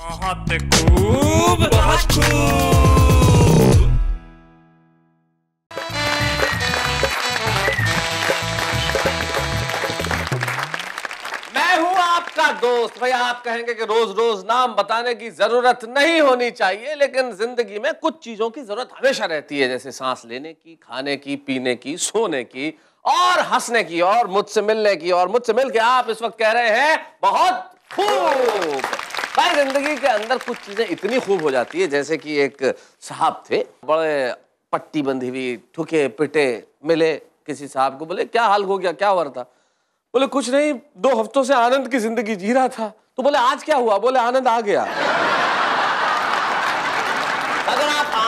बहुत खूब बहुत खूब मैं हूं आपका दोस्त भैया आप कहेंगे कि रोज रोज नाम बताने की जरूरत नहीं होनी चाहिए लेकिन जिंदगी में कुछ चीजों की जरूरत हमेशा रहती है जैसे सांस लेने की खाने की पीने की सोने की और हंसने की और मुझसे मिलने की और मुझसे मिलके आप इस वक्त कह रहे हैं बहुत खूब भाई जिंदगी के अंदर कुछ चीजें इतनी खूब हो जाती है जैसे कि एक साहब थे बड़े पट्टी बंधी हुई ठुके पिटे मिले किसी साहब को बोले क्या हाल हो गया क्या हुआ था बोले कुछ नहीं दो हफ्तों से आनंद की जिंदगी जी रहा था तो बोले आज क्या हुआ बोले आनंद आ गया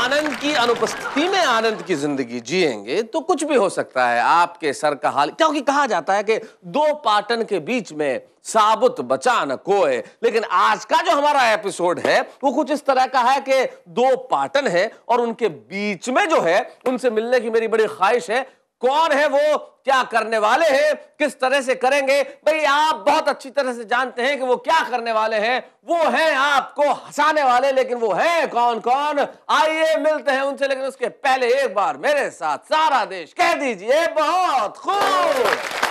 आनंद की अनुपस्थिति में आनंद की जिंदगी जिएंगे तो कुछ भी हो सकता है आपके सर का हाल क्योंकि कहा जाता है कि दो पाटन के बीच में साबुत बचा न कोए लेकिन आज का जो हमारा एपिसोड है वो कुछ इस तरह का है कि दो पाटन है और उनके बीच में जो है उनसे मिलने की मेरी बड़ी ख्वाहिश है कौन है वो क्या करने वाले हैं किस तरह से करेंगे भाई आप बहुत अच्छी तरह से जानते हैं कि वो क्या करने वाले हैं वो हैं आपको हंसाने वाले लेकिन वो हैं कौन कौन आइए मिलते हैं उनसे लेकिन उसके पहले एक बार मेरे साथ सारा देश कह दीजिए बहुत खूब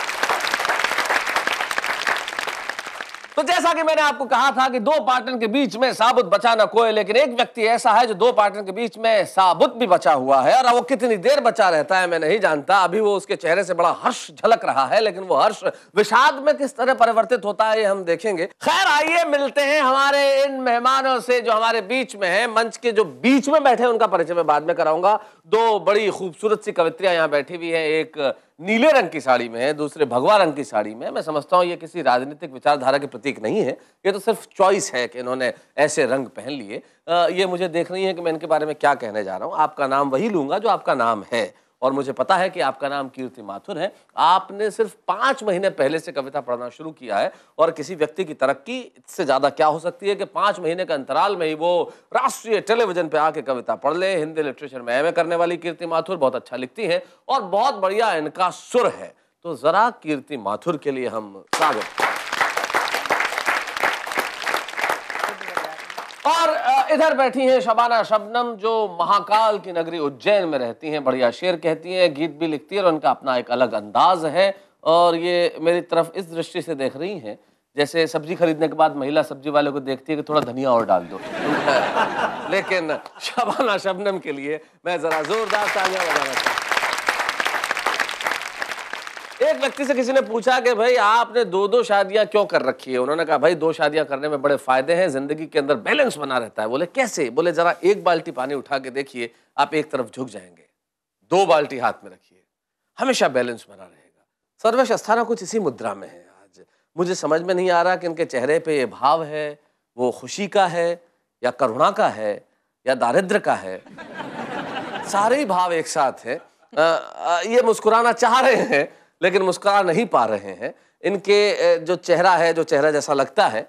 तो जैसा कि मैंने आपको कहा था कि दो पार्टनर के बीच में साबुत बचा ना कोई लेकिन एक व्यक्ति ऐसा है जो दो पार्टनर के बीच में साबुत भी बचा हुआ है और वो कितनी देर बचा रहता है मैं नहीं जानता अभी वो उसके चेहरे से बड़ा हर्ष झलक रहा है लेकिन वो हर्ष विषाद में किस तरह परिवर्तित होता है ये हम देखेंगे खैर आइए मिलते हैं हमारे इन मेहमानों से जो हमारे बीच में है मंच के जो बीच में बैठे उनका परिचय में बाद में कराऊंगा दो बड़ी खूबसूरत सी कवित्रियां यहाँ बैठी हुई है एक नीले रंग की साड़ी में है दूसरे भगवा रंग की साड़ी में मैं समझता हूँ ये किसी राजनीतिक विचारधारा के प्रतीक नहीं है ये तो सिर्फ चॉइस है कि इन्होंने ऐसे रंग पहन लिए ये मुझे देख रही है कि मैं इनके बारे में क्या कहने जा रहा हूँ आपका नाम वही लूंगा जो आपका नाम है और मुझे पता है कि आपका नाम कीर्ति माथुर है आपने सिर्फ पाँच महीने पहले से कविता पढ़ना शुरू किया है और किसी व्यक्ति की तरक्की इससे ज़्यादा क्या हो सकती है कि पाँच महीने के अंतराल में ही वो राष्ट्रीय टेलीविजन पर आके कविता पढ़ ले हिंदी लिटरेचर में एम करने वाली कीर्ति माथुर बहुत अच्छा लिखती हैं और बहुत बढ़िया इनका सुर है तो ज़रा कीर्ति माथुर के लिए हम स्वागत और इधर बैठी हैं शबाना शबनम जो महाकाल की नगरी उज्जैन में रहती हैं बढ़िया शेर कहती हैं गीत भी लिखती हैं और उनका अपना एक अलग अंदाज है और ये मेरी तरफ इस दृष्टि से देख रही हैं जैसे सब्जी खरीदने के बाद महिला सब्जी वाले को देखती है कि थोड़ा धनिया और डाल दो लेकिन शबाना शबनम के लिए मैं ज़रा ज़ोरदार तालियां बजाना चाहूँगा एक व्यक्ति से किसी ने पूछा कि भाई आपने दो दो शादियां क्यों कर रखी है उन्होंने कहा भाई दो शादियां करने में बड़े फायदे हैं जिंदगी के अंदर बैलेंस बना रहता है बोले कैसे बोले जरा एक बाल्टी पानी उठा के देखिए आप एक तरफ झुक जाएंगे दो बाल्टी हाथ में रखिए हमेशा बैलेंस बना रहेगा सर्वेश अस्थाना कुछ इसी मुद्रा में है आज मुझे समझ में नहीं आ रहा कि इनके चेहरे पर ये भाव है वो खुशी का है या करुणा का है या दारिद्र का है सारे ही भाव एक साथ हैं ये मुस्कुराना चाह रहे हैं लेकिन मुस्कुरा नहीं पा रहे हैं इनके जो चेहरा है जो चेहरा जैसा लगता है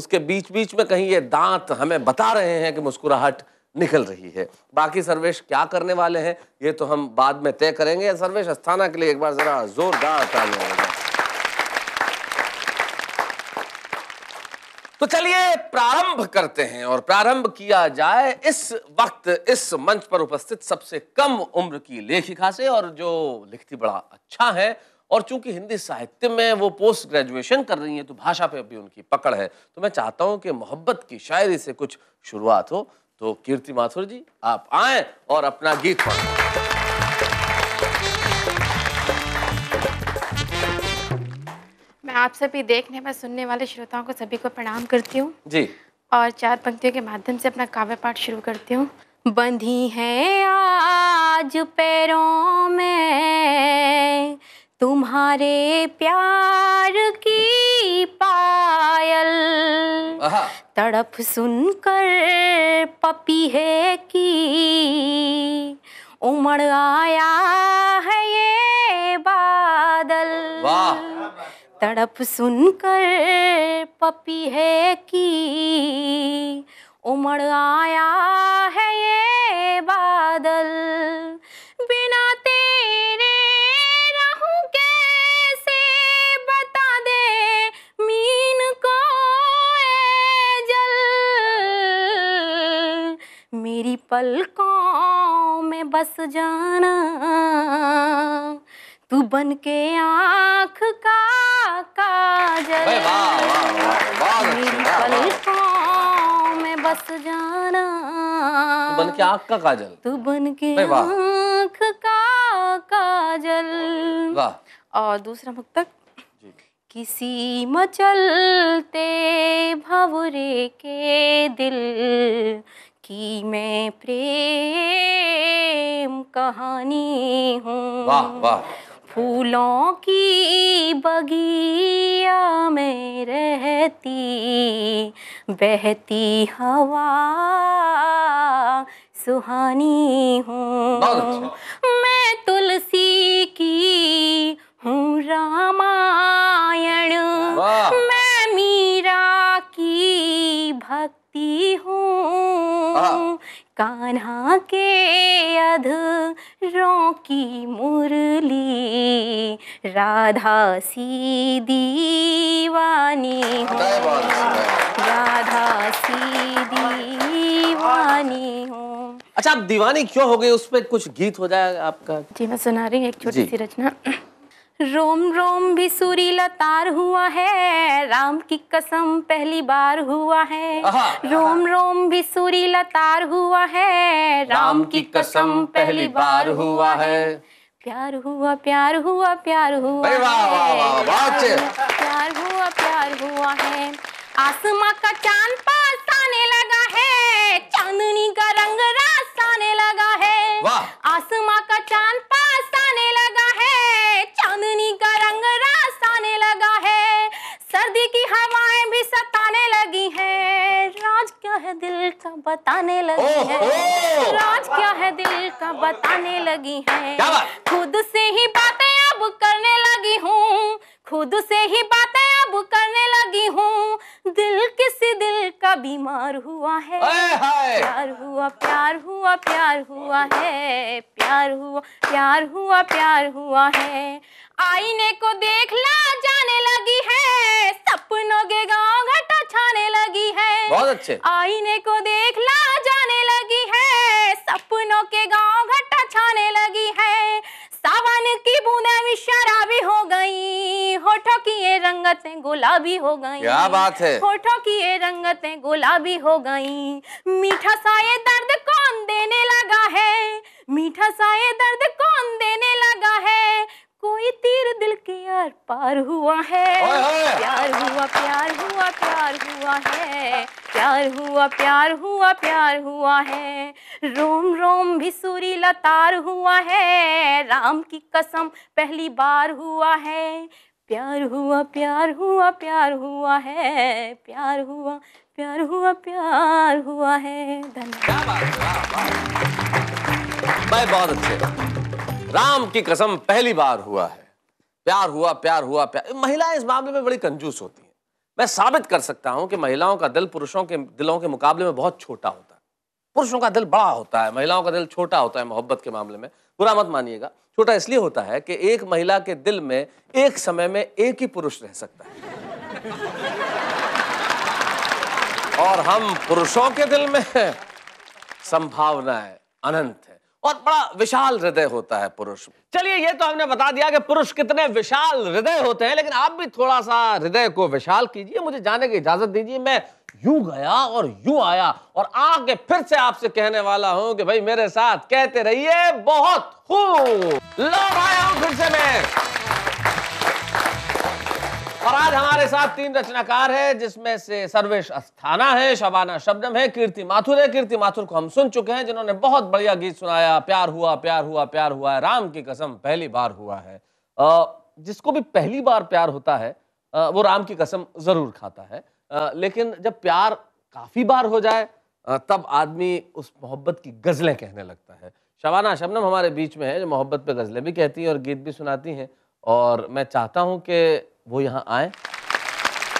उसके बीच बीच में कहीं ये दांत हमें बता रहे हैं कि मुस्कुराहट निकल रही है बाकी सर्वेश क्या करने वाले हैं ये तो हम बाद में तय करेंगे सर्वेश अस्थाना के लिए एक बार ज़रा ज़ोरदार तालियां तो चलिए प्रारंभ करते हैं और प्रारंभ किया जाए इस वक्त इस मंच पर उपस्थित सबसे कम उम्र की लेखिका से और जो लिखती बड़ा अच्छा है और चूंकि हिंदी साहित्य में वो पोस्ट ग्रेजुएशन कर रही हैं तो भाषा पे भी उनकी पकड़ है तो मैं चाहता हूँ कि मोहब्बत की शायरी से कुछ शुरुआत हो तो कीर्ति माथुर जी आप आए और अपना गीत पढ़ें मैं आप सभी देखने में सुनने वाले श्रोताओं को सभी को प्रणाम करती हूँ जी और चार पंक्तियों के माध्यम से अपना काव्य पाठ शुरू करती हूँ बंधी है आज पैरों में तुम्हारे प्यार की पायल तड़प सुनकर पपी है की उमड़ आया है ये बादल वाह तड़प सुनकर पपी है की उमड़ आया है ये बादल बिना तेरे रहूं कैसे बता दे मीन को जल मेरी पलकों में बस जाना तू बन के आँख का काजल में बस जाना बन के आँख का काजल तू बन के आँख का काजल और दूसरा मुक्तक किसी मचलते भवरे के दिल की मैं प्रेम कहानी हूँ वाह वाह फूलों की बगिया में रहती बहती हवा सुहानी हूँ अच्छा। मैं तुलसी की हूँ रामायण मैं मीरा की भक्ति हूँ कान्हा के अध की मुरली राधा सी दीवानी हो राधा सी दीवानी हो अच्छा आप दीवानी क्यों हो गई उस पर कुछ गीत हो जाए आपका जी मैं सुना रही हूँ एक छोटी सी रचना रोम रोम भी सुरीला तार हुआ है राम की कसम पहली बार हुआ है रोम रोम भी सुरीला तार हुआ है राम की कसम पहली बार हुआ है प्यार हुआ प्यार हुआ प्यार हुआ है प्यार हुआ प्यार हुआ है आसमां का चांद पास आने लगा है चांदनी का रंग रास आने लगा है आसमां का चांद पास आने लगा है चांदनी का रंग रास आने लगा है सर्दी की हवाएं भी सताने लगी है राज क्या है दिल का बताने लगी है राज क्या है दिल का बताने लगी है खुद से ही बातें अब करने लगी हूँ खुद से ही बातें अब करने लगी हूँ दिल किसी दिल का बीमार हुआ है प्यार हुआ प्यार हुआ प्यार हुआ है प्यार हुआ प्यार हुआ प्यार हुआ है आईने को देख ला जाने लगी है सपनों के गाँव घटा छाने लगी है बहुत अच्छे आईने को देख ला जाने लगी है सपनों के गाँव घटा छाने लगी है सावन की बूंदे भी शराबी हो गई होठों की ये रंगतें गुलाबी हो गई क्या बात है होठों की ये रंगतें गुलाबी हो गई मीठा सा ये दर्द कौन देने लगा है मीठा सा ये दर्द कौन देने लगा है कोई तीर दिल के यार पार हुआ है प्यार हुआ प्यार हुआ प्यार हुआ है प्यार हुआ प्यार हुआ प्यार हुआ है रोम रोम भी सूरीला तार हुआ है राम की कसम पहली बार हुआ है प्यार हुआ प्यार हुआ प्यार हुआ है प्यार हुआ प्यार हुआ प्यार हुआ है धन्यवाद बहुत अच्छे राम की कसम पहली बार हुआ है प्यार हुआ प्यार हुआ प्यार महिलाएं इस मामले में बड़ी कंजूस होती हैं मैं साबित कर सकता हूं कि महिलाओं का दिल पुरुषों के दिलों के मुकाबले में बहुत छोटा होता है पुरुषों का दिल बड़ा होता है महिलाओं का दिल छोटा होता है मोहब्बत के मामले में बुरा मत मानिएगा छोटा इसलिए होता है कि एक महिला के दिल में एक समय में एक ही पुरुष रह सकता है और हम पुरुषों के दिल में संभावनाएं अनंत है और बड़ा विशाल हृदय होता है पुरुष चलिए ये तो हमने बता दिया कि पुरुष कितने विशाल हृदय होते हैं लेकिन आप भी थोड़ा सा हृदय को विशाल कीजिए मुझे जाने की इजाजत दीजिए मैं यूं गया और यूं आया और आगे फिर से आपसे कहने वाला हूं कि भाई मेरे साथ कहते रहिए बहुत खूब आया हूं फिर से मैं और आज हमारे साथ तीन रचनाकार हैं जिसमें से सर्वेश अस्थाना है शबाना शबनम है कीर्ति माथुर है कीर्ति माथुर को हम सुन चुके हैं जिन्होंने बहुत बढ़िया गीत सुनाया प्यार हुआ प्यार हुआ प्यार हुआ है राम की कसम पहली बार हुआ है जिसको भी पहली बार प्यार होता है वो राम की कसम जरूर खाता है लेकिन जब प्यार काफ़ी बार हो जाए तब आदमी उस मोहब्बत की गज़लें कहने लगता है शबाना शबनम हमारे बीच में है जो मोहब्बत पे गज़लें भी कहती हैं और गीत भी सुनाती हैं और मैं चाहता हूँ कि वो यहाँ आए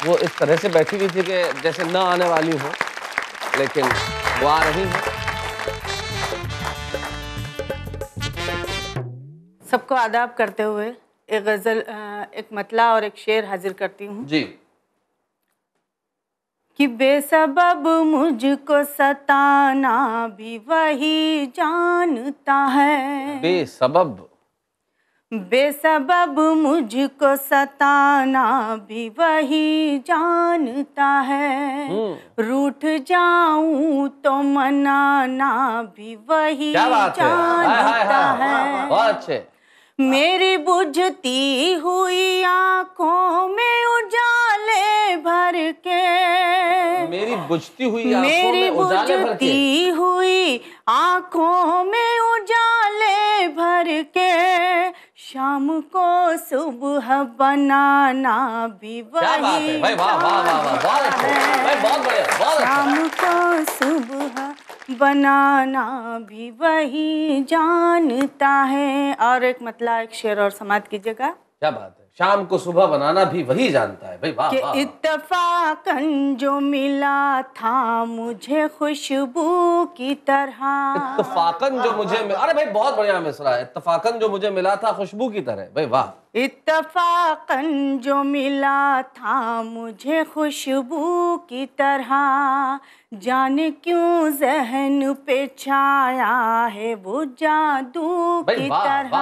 वो इस तरह से बैठी हुई थी कि जैसे न आने वाली हो लेकिन वो आ रही है सबको आदाब करते हुए एक गज़ल एक मतला और एक शेर हाजिर करती हूँ जी कि बेसबब मुझको सताना भी वही जानता है बेसबब बेसबब मुझको सताना भी वही जानता है हम्म। रूठ जाऊं तो मनाना भी वही जानता है मेरी बुझती हुई आंखों में उजाले भर के मेरी बुझती हुई मेरी बुझती हुई आंखों में उजाले भर के शाम को सुबह बनाना भी वही अच्छा। शाम को सुबह बनाना भी वही जानता है और एक मतलब एक शेर और समाप्त कीजिएगा क्या बात है शाम को सुबह बनाना भी वही जानता है भाई वाह इतफाकन जो मिला था मुझे खुशबू की तरह इत्तफाकन जो मुझे अरे भाई बहुत बढ़िया मिसरा है इत्तफाकन जो मुझे मिला था खुशबू की तरह भाई वाह इतफाकन जो मिला था मुझे खुशबू की तरह जाने क्यों जहन पे छाया है वो जादू की तरह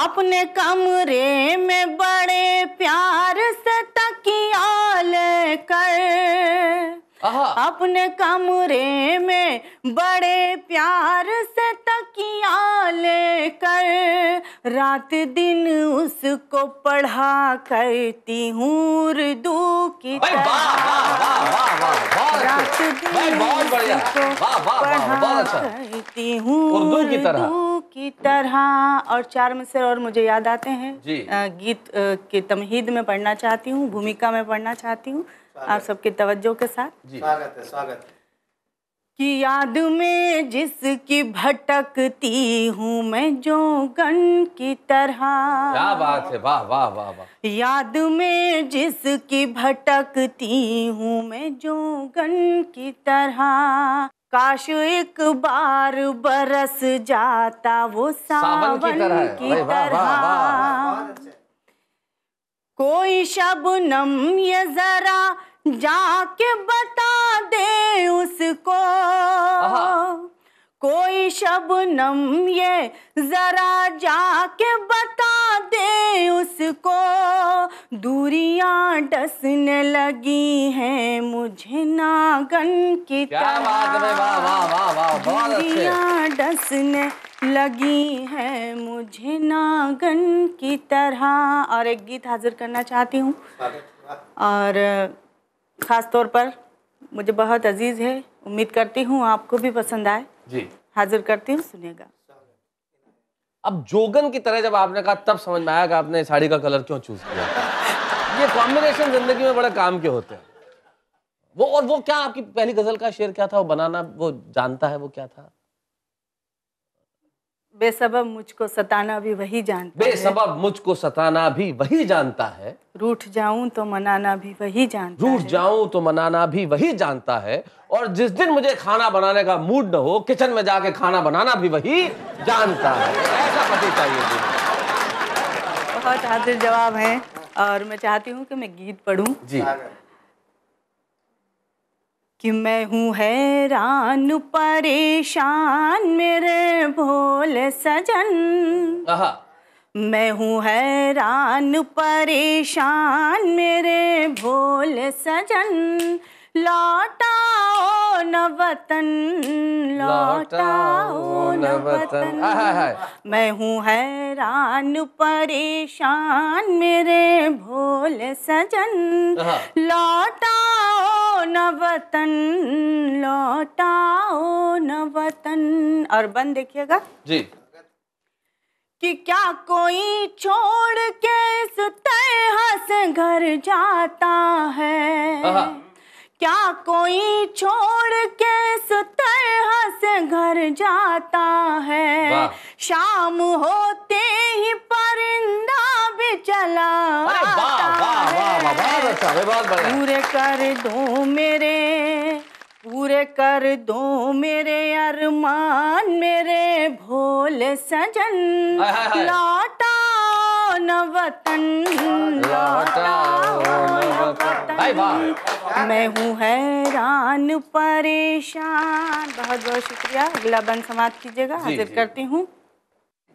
अपने कमरे में बड़े प्यार से तकिया लेकर अपने कमरे में बड़े प्यार से तकिया लेकर रात दिन उसको पढ़ा करती हूँ उर्दू की रात अच्छा। दिन उसको पढ़ा अच्छा। करती हूँ उर्दू की तरह की तरह और चार मिसर और मुझे याद आते हैं गीत के तमहीद में पढ़ना चाहती हूँ भूमिका में पढ़ना चाहती हूँ आप सबके तवज्जो के साथ स्वागत है स्वागत कि याद में जिसकी भटकती हूँ मैं जो गन की तरह क्या बात है वाह वाह वाह वाह याद में जिसकी भटकती हूँ मैं जो गन की तरह काश एक बार बरस जाता वो सावन की तरह, कोई शब कोई ये जरा जाके बता दे उसको कोई शबनम ये जरा जाके बता दे उसको दूरियां डसने लगी हैं मुझे नागन की दूरियां डसने लगी हैं मुझे नागन की तरह और एक गीत हाजिर करना चाहती हूँ और ख़ास तौर पर मुझे बहुत अजीज़ है उम्मीद करती हूँ आपको भी पसंद आए जी हाजिर करती हूँ सुनेगा अब जोगन की तरह जब आपने कहा तब समझ में आया कि आपने साड़ी का कलर क्यों चूज किया ये कॉम्बिनेशन जिंदगी में बड़े काम के होते हैं वो और वो क्या आपकी पहली गजल का शेर क्या था वो बनाना वो जानता है वो क्या था बेसबब मुझको सताना भी वही जानता बेसबब मुझको सताना भी वही जानता है रूठ जाऊं तो मनाना भी वही जानता रूठ जाऊं तो मनाना भी वही जानता है और जिस दिन मुझे खाना बनाने का मूड न हो किचन में जाके खाना बनाना भी वही जानता है ऐसा पति चाहिए बहुत आदिर जवाब है और मैं चाहती हूँ कि मैं गीत पढ़ूँ जी कि मैं हूँ हैरान परेशान मेरे भोले सजन मैं हूँ हैरान परेशान मेरे भोले सजन लौटाओ न वतन लौटाओ न वतन मैं हूँ हैरान परेशान मेरे भोले सजन हाँ। लौटाओ न वतन लौटाओ न वतन और बंद देखिएगा जी कि क्या कोई छोड़ के इस तरह से घर जाता है हाँ, हाँ। क्या कोई छोड़ के सुतर हंस घर जाता है शाम होते ही परिंदा भी चला पूरे कर दो मेरे पूरे कर दो मेरे अरमान मेरे भोले सजन लौटा न वतन मैं हूँ हैरान परेशान बहुत बहुत शुक्रिया अगला बन समाप्त कीजिएगा हाजिर करती हूँ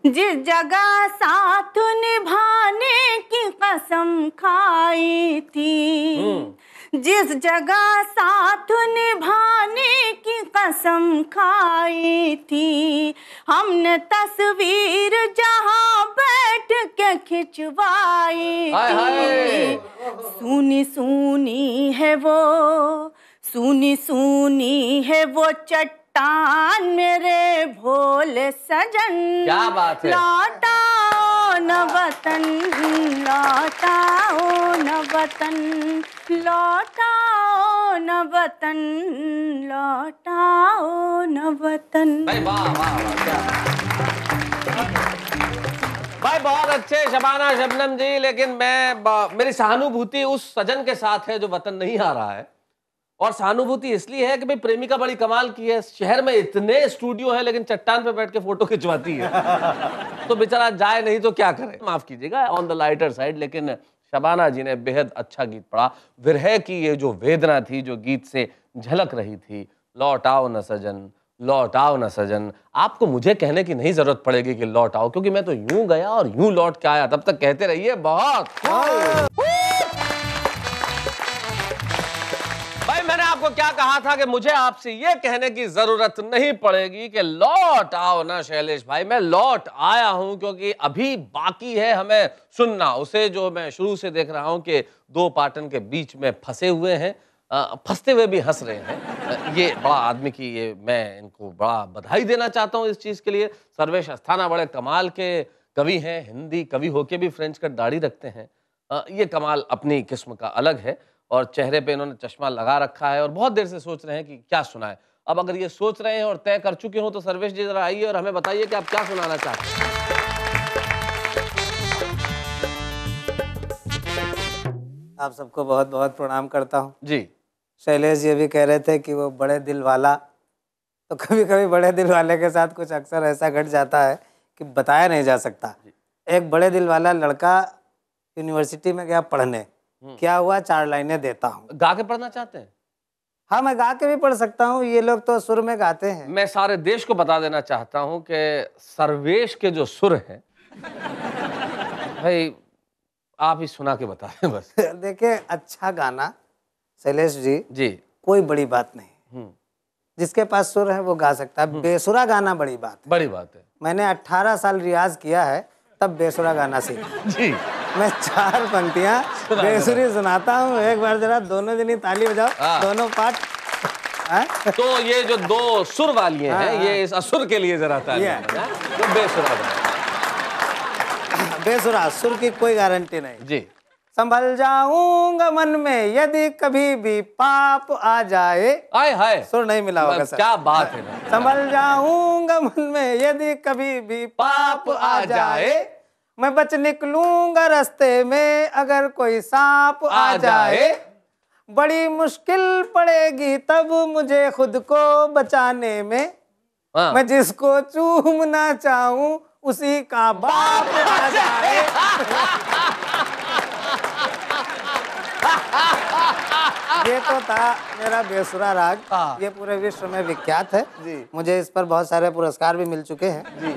जिस जगह साथ निभाने की कसम खाई थी हम्म। जिस जगह साथ निभाने की कसम खाई थी हमने तस्वीर जहाँ बैठ के खिंचवाई थी सुनी सुनी है वो सुनी सुनी है वो चट्टान मेरे भोले सजन क्या बात है लौटाओ न वतन लौटाओ न वतन लौटाओ न वतन लौटाओ न वतन भाई बहुत अच्छे शबाना शबनम जी लेकिन मैं मेरी सहानुभूति उस सजन के साथ है जो वतन नहीं आ रहा है और सहानुभूति इसलिए है कि भाई प्रेमिका बड़ी कमाल की है शहर में इतने स्टूडियो है लेकिन चट्टान पे बैठ के फोटो खिंचवाती है तो बेचारा जाए नहीं तो क्या करे माफ कीजिएगा ऑन द लाइटर साइड लेकिन शबाना जी ने बेहद अच्छा गीत पढ़ा विरह की ये जो वेदना थी जो गीत से झलक रही थी लौट आओ न सजन लौट आओ न सजन आपको मुझे कहने की नहीं जरूरत पड़ेगी कि लौट आओ क्योंकि मैं तो यूं गया और यूं लौट के आया तब तक कहते रहिए बहुत हाँ। को क्या कहा था कि मुझे आपसे ये कहने की जरूरत नहीं पड़ेगी कि लौट आओ ना शैलेश भाई मैं लौट आया हूं क्योंकि अभी बाकी है हमें सुनना उसे जो मैं शुरू से देख रहा हूं कि दो पाटन के बीच में फंसे हुए हैं फंसते हुए भी हंस रहे हैं ये बड़ा आदमी की ये मैं इनको बड़ा बधाई देना चाहता हूँ इस चीज़ के लिए सर्वेश अस्थाना बड़े कमाल के कवि हैं हिंदी कवि होके भी फ्रेंच कट दाढ़ी रखते हैं ये कमाल अपनी किस्म का अलग है और चेहरे पे इन्होंने चश्मा लगा रखा है और बहुत देर से सोच रहे हैं कि क्या सुना है अब अगर ये सोच रहे हैं और तय कर चुके हो तो सर्वेश जी जरा आइए और हमें बताइए कि आप क्या सुनाना चाहते हैं आप सबको बहुत बहुत प्रणाम करता हूँ जी शैलेश जी भी कह रहे थे कि वो बड़े दिल वाला तो कभी कभी बड़े दिल वाले के साथ कुछ अक्सर ऐसा घट जाता है कि बताया नहीं जा सकता एक बड़े दिल वाला लड़का यूनिवर्सिटी में गया पढ़ने हम्म। क्या हुआ चार लाइनें देता हूँ गा के पढ़ना चाहते हैं हाँ मैं गा के भी पढ़ सकता हूँ ये लोग तो सुर में गाते हैं मैं सारे देश को बता देना चाहता हूँ कि सर्वेश के जो सुर हैं भाई आप ही सुना के बता रहे बस देखिए अच्छा गाना शैलेश जी जी कोई बड़ी बात नहीं हम्म। जिसके पास सुर है वो गा सकता है हम्म। बेसुरा गाना बड़ी बात है। बड़ी बात है मैंने 18 साल रियाज किया है तब बेसुरा गाना सीखा जी मैं चार पंक्तियाँ बेसुरी सुनाता हूँ एक बार जरा दोनों ही ताली बजाओ हाँ। दोनों पाठ हाँ? तो ये जो दो सुर वाली हैं हाँ, ये इस असुर के लिए जरा ताली तो बेसुरा बेसुरा सुर की कोई गारंटी नहीं जी संभल जाऊंगा मन में यदि कभी भी पाप आ जाए आए हाय सुर नहीं मिला होगा मतलब सर क्या बात है संभल जाऊंगा मन में यदि कभी भी पाप आ जाए मैं बच निकलूंगा रास्ते में अगर कोई सांप आ, आ जाए बड़ी मुश्किल पड़ेगी तब मुझे खुद को बचाने में आ, हाँ। मैं जिसको चूमना चाहूं उसी का बाप आ जाए ये तो था मेरा बेसुरा राग हाँ। ये पूरे विश्व में विख्यात है जी मुझे इस पर बहुत सारे पुरस्कार भी मिल चुके हैं जी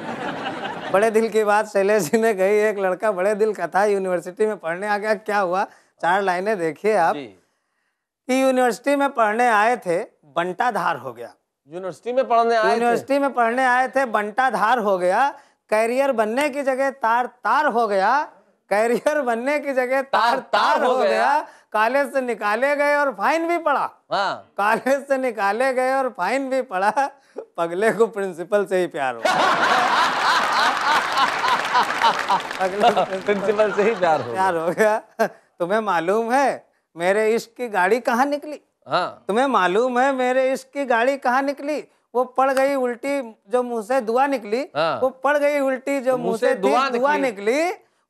बड़े दिल की बात शैलेश जी ने कही एक लड़का बड़े दिल का था यूनिवर्सिटी में पढ़ने आ गया क्या हुआ चार लाइनें देखिए आप कि यूनिवर्सिटी में पढ़ने आए थे बंटाधार हो गया यूनिवर्सिटी में पढ़ने आए यूनिवर्सिटी में पढ़ने आए थे बंटाधार हो गया कैरियर बनने की जगह तार तार हो गया कैरियर बनने की जगह तार तार, तार हो गया, गया। कॉलेज से निकाले गए और फाइन भी पड़ा हाँ। कॉलेज से निकाले गए और फाइन भी पड़ा पगले को प्रिंसिपल से ही प्यार हो पगले को प्रिंसिपल से ही प्यार हो प्यार हो गया तुम्हें मालूम है मेरे इश्क की गाड़ी कहाँ निकली हाँ। तुम्हें मालूम है मेरे इश्क की गाड़ी कहाँ निकली वो पड़ गई उल्टी जो मुंह से दुआ निकली हाँ। वो पड़ गई उल्टी जो मुंह से दुआ, दुआ निकली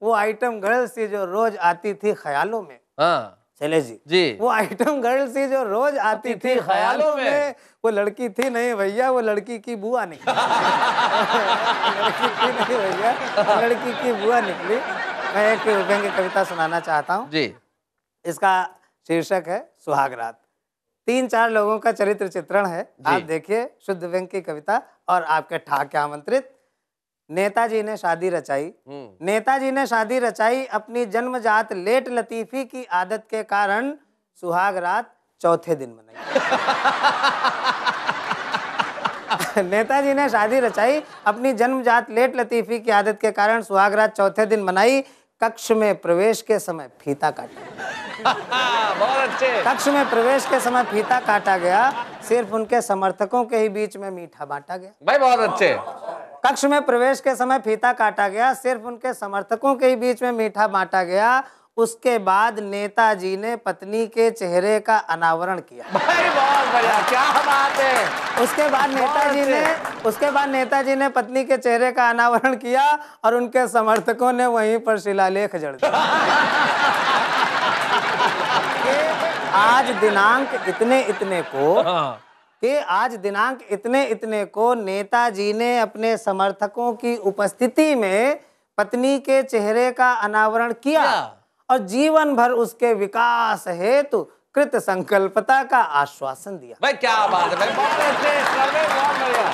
वो आइटम गर्ल्स थी जो रोज आती थी ख्यालों में हाँ। शैलेश जी जी वो आइटम गर्ल थी जो रोज आती थी, थी ख्यालों में।, में वो लड़की थी नहीं भैया वो लड़की की बुआ निकली लड़की थी नहीं भैया लड़की की बुआ निकली मैं एक व्यंग कविता सुनाना चाहता हूँ जी इसका शीर्षक है सुहाग रात तीन चार लोगों का चरित्र चित्रण है आप देखिए शुद्ध व्यंग की कविता और आपके ठाक्य आमंत्रित नेताजी ने शादी रचाई हम्म। नेताजी ने शादी रचाई अपनी जन्मजात लेट लतीफी की आदत के कारण सुहाग रात चौथे दिन मनाई नेताजी ने शादी रचाई अपनी जन्मजात लेट लतीफी की आदत के कारण सुहाग रात चौथे दिन मनाई कक्ष में प्रवेश के समय फीता काटा बहुत अच्छे कक्ष में प्रवेश के समय फीता काटा गया सिर्फ उनके समर्थकों के ही बीच में मीठा बांटा गया भाई बहुत अच्छे कक्ष में प्रवेश के समय फीता काटा गया सिर्फ उनके समर्थकों के बीच में मीठा बांटा गया उसके बाद नेताजी ने पत्नी के चेहरे का अनावरण किया भाई बहुत बढ़िया क्या बात है उसके बाद नेताजी ने उसके बाद नेताजी ने पत्नी के चेहरे का अनावरण किया और उनके समर्थकों ने वहीं पर शिलालेख जड़ दिया आज दिनांक इतने इतने को हाँ। कि आज दिनांक इतने इतने को नेताजी ने अपने समर्थकों की उपस्थिति में पत्नी के चेहरे का अनावरण किया और जीवन भर उसके विकास हेतु कृत संकल्पता का आश्वासन दिया भाई क्या बात है भाई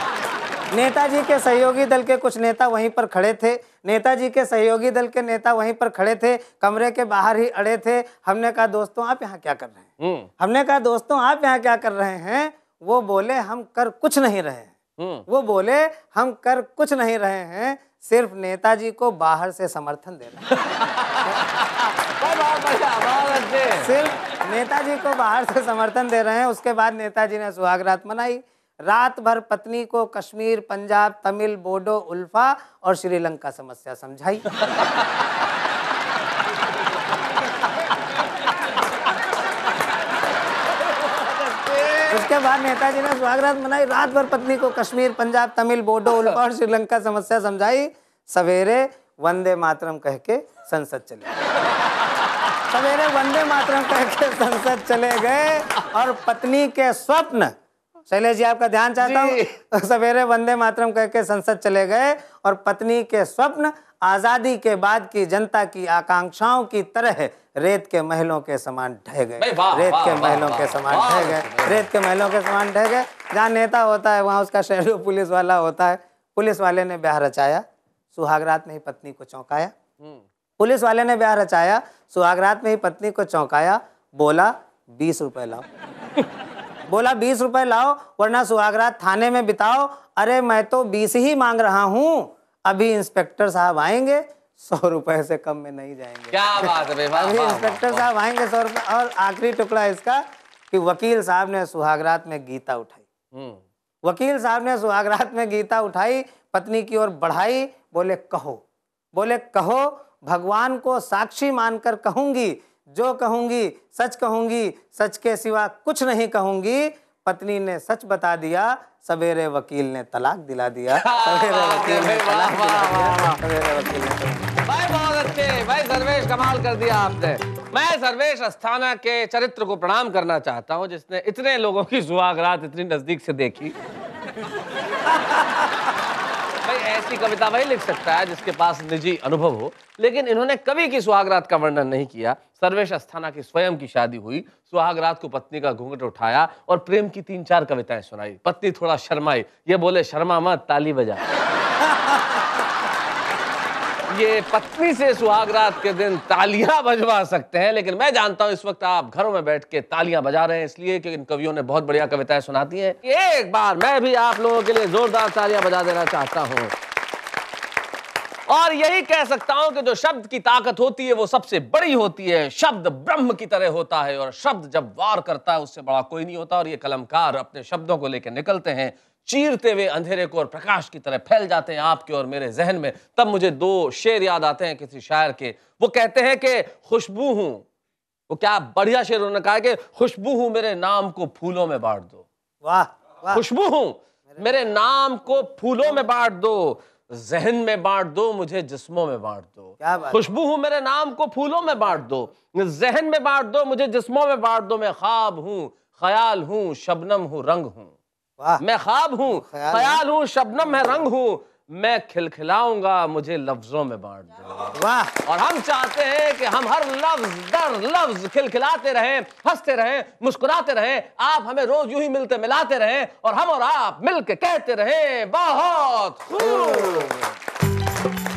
नेताजी के सहयोगी दल के कुछ नेता वहीं पर खड़े थे नेताजी के सहयोगी दल के नेता वहीं पर खड़े थे कमरे के बाहर ही अड़े थे हमने कहा दोस्तों आप यहाँ क्या कर रहे हैं हम्म। हमने कहा दोस्तों आप यहाँ क्या कर रहे हैं वो बोले हम कर कुछ नहीं रहे हैं हम्म। वो बोले हम कर कुछ नहीं रहे हैं सिर्फ नेताजी को बाहर से समर्थन दे रहे सिर्फ नेताजी को बाहर से समर्थन दे रहे हैं उसके बाद नेताजी ने सुहाग रात मनाई रात भर पत्नी को कश्मीर पंजाब तमिल बोडो उल्फा और श्रीलंका समस्या समझाई उसके बाद नेताजी ने स्वागत मनाई रात भर पत्नी को कश्मीर पंजाब तमिल बोडो उल्का और श्रीलंका समस्या समझाई सवेरे वंदे मातरम कह के संसद चले सवेरे वंदे मातरम कह के संसद चले गए और पत्नी के स्वप्न शैलेश जी आपका ध्यान चाहता हूँ सवेरे वंदे मातरम कह के संसद चले गए और पत्नी के स्वप्न आजादी के बाद की जनता की आकांक्षाओं की तरह रेत के महलों के समान ढह गए रेत के महलों के समान ढह गए रेत के महलों के समान ढह गए जहाँ नेता होता है वहाँ उसका शहरों पुलिस वाला होता है पुलिस वाले ने ब्याह रचाया सुहागरात में ही पत्नी को चौंकाया हम्म। पुलिस वाले ने ब्याह रचाया सुहागरात में ही पत्नी को चौंकाया बोला बीस रुपए लाओ बोला बीस रुपए लाओ वरना सुहागरात थाने में बिताओ अरे मैं तो बीस ही मांग रहा हूँ अभी इंस्पेक्टर साहब आएंगे सौ रुपए से कम में नहीं जाएंगे क्या बात है अभी इंस्पेक्टर साहब आएंगे सौ रुपए और आखिरी टुकड़ा इसका कि वकील साहब ने सुहागरात में गीता उठाई हम्म। वकील साहब ने सुहागरात में गीता उठाई पत्नी की ओर बढ़ाई बोले कहो बोले कहो भगवान को साक्षी मानकर कहूंगी जो कहूंगी सच कहूंगी सच के सिवा कुछ नहीं कहूंगी पत्नी ने सच बता दिया सवेरे वकील ने तलाक दिला दिया सवेरे वकील ने तलाक सवेरे वकील ने भाई बहुत अच्छे भाई सर्वेश कमाल कर दिया आपने मैं सर्वेश अस्थाना के चरित्र को प्रणाम करना चाहता हूँ जिसने इतने लोगों की जुआगरात इतनी नजदीक से देखी भाई ऐसी कविता भाई लिख सकता है जिसके पास निजी अनुभव हो लेकिन इन्होंने कभी की सुहागरात का वर्णन नहीं किया सर्वेश अस्थाना की स्वयं की शादी हुई सुहागरात को पत्नी का घूंघट उठाया और प्रेम की तीन चार कविताएं सुनाई पत्नी थोड़ा शर्माई ये बोले शर्मा मत ताली बजा ये पत्नी से सुहागरात के दिन तालियां बजवा सकते हैं लेकिन मैं जानता हूं इस वक्त आप घरों में बैठ के तालियां बजा रहे हैं इसलिए कि इन कवियों ने बहुत बढ़िया कविताएं सुनाती हैं एक बार मैं भी आप लोगों के लिए जोरदार तालियां बजा देना चाहता हूं और यही कह सकता हूं कि जो शब्द की ताकत होती है वो सबसे बड़ी होती है शब्द ब्रह्म की तरह होता है और शब्द जब वार करता है उससे बड़ा कोई नहीं होता और ये कलमकार अपने शब्दों को लेकर निकलते हैं चीरते हुए अंधेरे को और प्रकाश की तरह फैल जाते हैं आपके और मेरे जहन में तब मुझे दो शेर याद आते हैं किसी शायर के वो कहते हैं कि खुशबू हूं वो क्या बढ़िया शेर उन्होंने कहा कि खुशबू हूं मेरे नाम को फूलों में बांट दो वाह खुशबू हूं मेरे नाम को फूलों में बांट दो जहन में बांट दो मुझे जिस्मों में बांट दो खुशबू हूँ मेरे नाम को फूलों में बांट दो जहन में बांट दो मुझे जिस्मों में बांट दो मैं ख्वाब हूँ ख्याल हूँ शबनम हूं रंग हूँ मैं ख्वाब हूँ ख्याल हूँ शबनम है रंग हूँ मैं खिलखिलाऊंगा मुझे लफ्जों में बांट दो वाह और हम चाहते हैं कि हम हर लफ्ज दर लफ्ज खिलखिलाते रहें हंसते रहें मुस्कुराते रहें आप हमें रोज यूं ही मिलते मिलाते रहें और हम और आप मिलके कहते रहें बहुत खूब